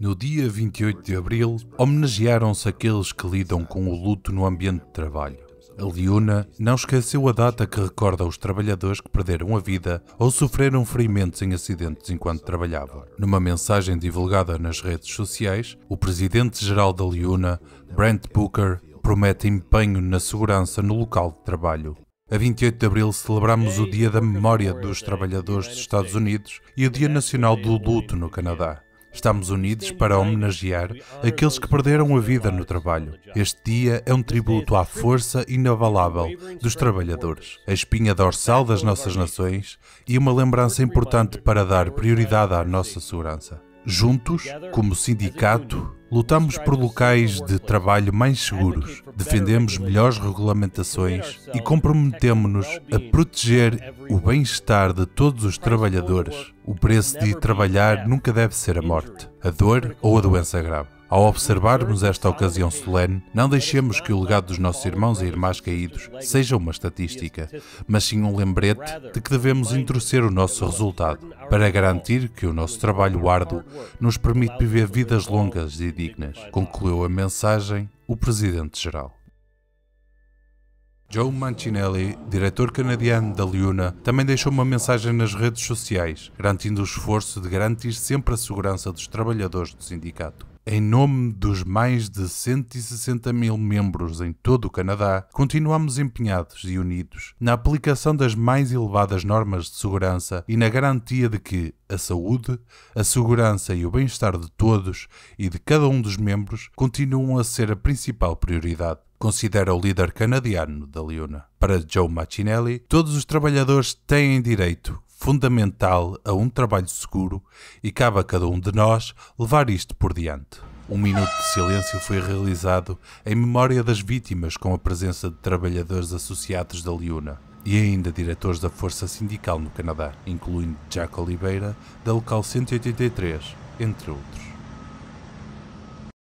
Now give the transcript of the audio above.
No dia 28 de abril, homenagearam-se aqueles que lidam com o luto no ambiente de trabalho. A Liuna não esqueceu a data que recorda os trabalhadores que perderam a vida ou sofreram ferimentos em acidentes enquanto trabalhavam. Numa mensagem divulgada nas redes sociais, o presidente-geral da Liuna, Brent Booker, promete empenho na segurança no local de trabalho. A 28 de abril celebramos o Dia da Memória dos Trabalhadores dos Estados Unidos e o Dia Nacional do Luto no Canadá. Estamos unidos para homenagear aqueles que perderam a vida no trabalho. Este dia é um tributo à força inabalável dos trabalhadores, a espinha dorsal das nossas nações e uma lembrança importante para dar prioridade à nossa segurança. Juntos, como sindicato, lutamos por locais de trabalho mais seguros, defendemos melhores regulamentações e comprometemos-nos a proteger o bem-estar de todos os trabalhadores. O preço de trabalhar nunca deve ser a morte, a dor ou a doença grave. Ao observarmos esta ocasião solene, não deixemos que o legado dos nossos irmãos e irmãs caídos seja uma estatística, mas sim um lembrete de que devemos endurecer o nosso resultado, para garantir que o nosso trabalho árduo nos permite viver vidas longas e dignas, concluiu a mensagem o Presidente-Geral. Joe Mancinelli, diretor canadiano da Liuna, também deixou uma mensagem nas redes sociais, garantindo o esforço de garantir sempre a segurança dos trabalhadores do sindicato em nome dos mais de 160 mil membros em todo o Canadá, continuamos empenhados e unidos na aplicação das mais elevadas normas de segurança e na garantia de que a saúde, a segurança e o bem-estar de todos e de cada um dos membros continuam a ser a principal prioridade considera o líder canadiano da Leona. Para Joe Machinelli, todos os trabalhadores têm direito, fundamental a um trabalho seguro e cabe a cada um de nós levar isto por diante. Um minuto de silêncio foi realizado em memória das vítimas com a presença de trabalhadores associados da Liuna e ainda diretores da Força Sindical no Canadá, incluindo Jack Oliveira, da Local 183, entre outros.